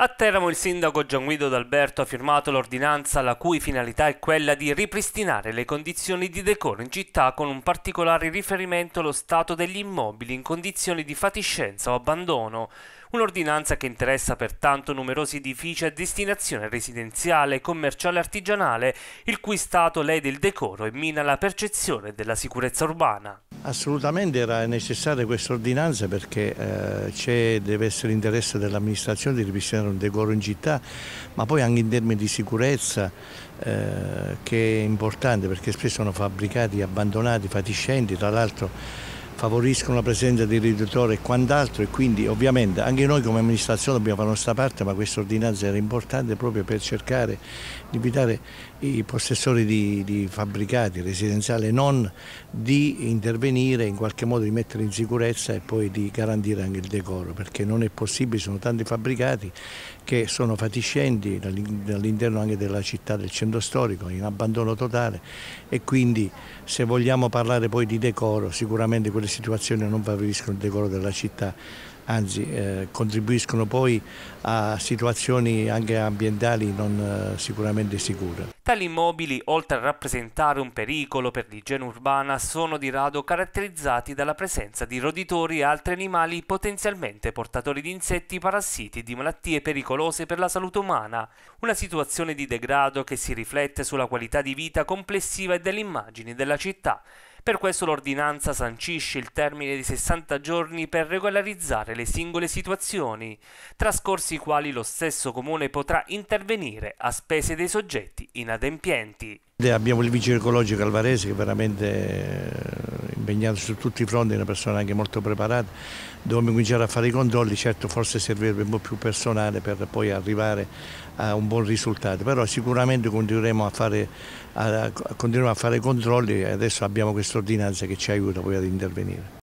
A Teramo il sindaco Gian Guido D'Alberto ha firmato l'ordinanza la cui finalità è quella di ripristinare le condizioni di decoro in città con un particolare riferimento allo stato degli immobili in condizioni di fatiscenza o abbandono. Un'ordinanza che interessa pertanto numerosi edifici a destinazione residenziale, commerciale e artigianale, il cui stato lede il decoro e mina la percezione della sicurezza urbana. Assolutamente era necessaria questa ordinanza perché eh, deve essere interesse dell'amministrazione di ripristinare un decoro in città, ma poi anche in termini di sicurezza eh, che è importante perché spesso sono fabbricati abbandonati, fatiscenti, tra l'altro favoriscono la presenza di riduttore e quant'altro e quindi ovviamente anche noi come amministrazione dobbiamo fare la nostra parte ma questa ordinanza era importante proprio per cercare di evitare i possessori di, di fabbricati residenziali non di intervenire in qualche modo di mettere in sicurezza e poi di garantire anche il decoro perché non è possibile, sono tanti fabbricati che sono fatiscenti all'interno anche della città del centro storico in abbandono totale e quindi se vogliamo parlare poi di decoro sicuramente quelle situazioni non favoriscono il decoro della città, anzi eh, contribuiscono poi a situazioni anche ambientali non eh, sicuramente sicure. Tali immobili, oltre a rappresentare un pericolo per l'igiene urbana, sono di rado caratterizzati dalla presenza di roditori e altri animali potenzialmente portatori di insetti, parassiti e di malattie pericolose per la salute umana, una situazione di degrado che si riflette sulla qualità di vita complessiva e delle immagini della città. Per questo l'ordinanza sancisce il termine di 60 giorni per regolarizzare le singole situazioni, trascorsi i quali lo stesso comune potrà intervenire a spese dei soggetti inadempienti. Abbiamo il vice ecologico alvarese che veramente impegnato su tutti i fronti, una persona anche molto preparata. Dovevamo cominciare a fare i controlli, certo forse servirebbe un po' più personale per poi arrivare a un buon risultato, però sicuramente continueremo a fare, a, a, continueremo a fare controlli e adesso abbiamo questa ordinanza che ci aiuta poi ad intervenire.